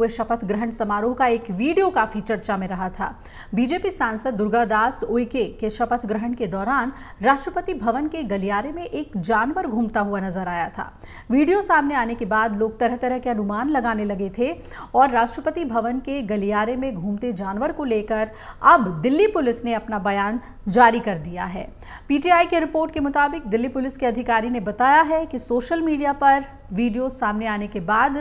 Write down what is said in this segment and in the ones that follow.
हुए शपथ ग्रहण समारोह का एक वीडियो काफी चर्चा में रहा था बीजेपी सांसद दुर्गादास उइके के शपथ ग्रहण के दौरान राष्ट्रपति भवन के गलियारे में एक जानवर घूमता हुआ नजर आया था वीडियो सामने आने के बाद लोग तरह तरह के अनुमान लगाने लगे थे और राष्ट्रपति भवन के गलियारे में घूमते जानवर को लेकर अब दिल्ली पुलिस ने अपना बयान जारी कर दिया है पीटीआई के रिपोर्ट के मुताबिक दिल्ली पुलिस के अधिकारी ने बताया है कि सोशल मीडिया पर वीडियो सामने आने के बाद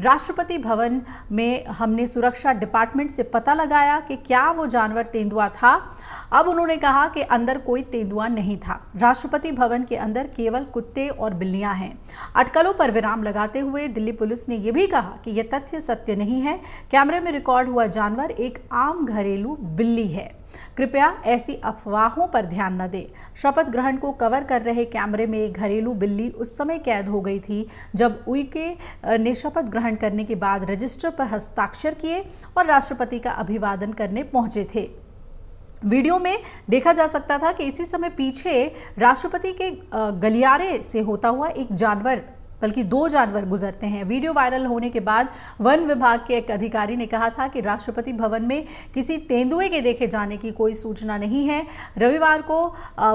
राष्ट्रपति भवन में हमने सुरक्षा डिपार्टमेंट से पता लगाया कि क्या वो जानवर तेंदुआ था अब उन्होंने कहा कि अंदर कोई तेंदुआ नहीं था राष्ट्रपति भवन के अंदर केवल कुत्ते और बिल्लियां हैं अटकलों पर विराम लगाते हुए दिल्ली पुलिस ने यह भी कहा कि यह तथ्य सत्य नहीं है कैमरे में रिकॉर्ड हुआ जानवर एक आम घरेलू बिल्ली है कृपया ऐसी अफवाहों पर ध्यान न दें शपथ ग्रहण को कवर कर रहे कैमरे में घरेलू बिल्ली उस समय कैद हो गई थी जब उइके ने शपथ ग्रहण करने के बाद रजिस्टर पर हस्ताक्षर किए और राष्ट्रपति का अभिवादन करने पहुंचे थे वीडियो में देखा जा सकता था कि इसी समय पीछे राष्ट्रपति के गलियारे से होता हुआ एक जानवर बल्कि दो जानवर गुजरते हैं वीडियो वायरल होने के बाद वन विभाग के एक अधिकारी ने कहा था कि राष्ट्रपति भवन में किसी तेंदुए के देखे जाने की कोई सूचना नहीं है रविवार को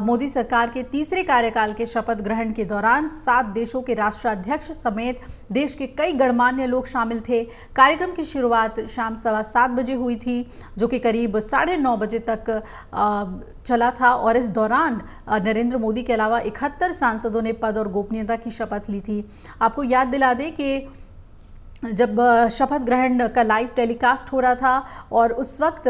मोदी सरकार के तीसरे कार्यकाल के शपथ ग्रहण के दौरान सात देशों के राष्ट्राध्यक्ष समेत देश के कई गणमान्य लोग शामिल थे कार्यक्रम की शुरुआत शाम सवा सात बजे हुई थी जो कि करीब साढ़े नौ बजे तक चला था और इस दौरान नरेंद्र मोदी के अलावा इकहत्तर सांसदों ने पद और गोपनीयता की शपथ ली थी आपको याद दिला दें कि जब शपथ ग्रहण का लाइव टेलीकास्ट हो रहा था और उस वक्त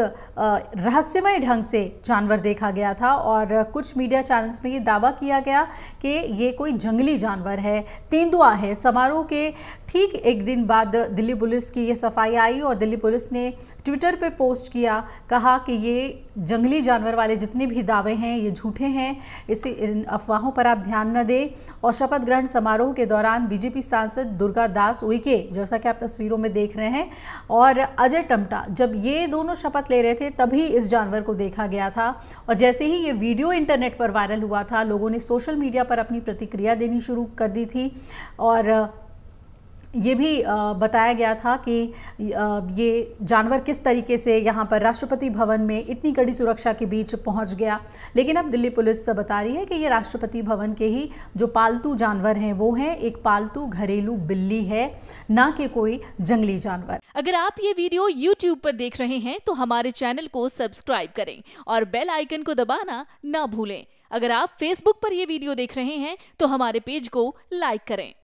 रहस्यमय ढंग से जानवर देखा गया था और कुछ मीडिया चैनल्स में ये दावा किया गया कि ये कोई जंगली जानवर है तेंदुआ है समारोह के ठीक एक दिन बाद दिल्ली पुलिस की ये सफाई आई और दिल्ली पुलिस ने ट्विटर पे पोस्ट किया कहा कि ये जंगली जानवर वाले जितने भी दावे हैं ये झूठे हैं इसे इन अफवाहों पर आप ध्यान न दें और शपथ ग्रहण समारोह के दौरान बीजेपी सांसद दुर्गा दास उइके जैसा कि आप तस्वीरों में देख रहे हैं और अजय टमटा जब ये दोनों शपथ ले रहे थे तभी इस जानवर को देखा गया था और जैसे ही ये वीडियो इंटरनेट पर वायरल हुआ था लोगों ने सोशल मीडिया पर अपनी प्रतिक्रिया देनी शुरू कर दी थी और ये भी बताया गया था कि ये जानवर किस तरीके से यहाँ पर राष्ट्रपति भवन में इतनी कड़ी सुरक्षा के बीच पहुँच गया लेकिन अब दिल्ली पुलिस बता रही है कि ये राष्ट्रपति भवन के ही जो पालतू जानवर हैं वो हैं एक पालतू घरेलू बिल्ली है ना कि कोई जंगली जानवर अगर आप ये वीडियो यूट्यूब पर देख रहे हैं तो हमारे चैनल को सब्सक्राइब करें और बेल आइकन को दबाना ना भूलें अगर आप फेसबुक पर यह वीडियो देख रहे हैं तो हमारे पेज को लाइक करें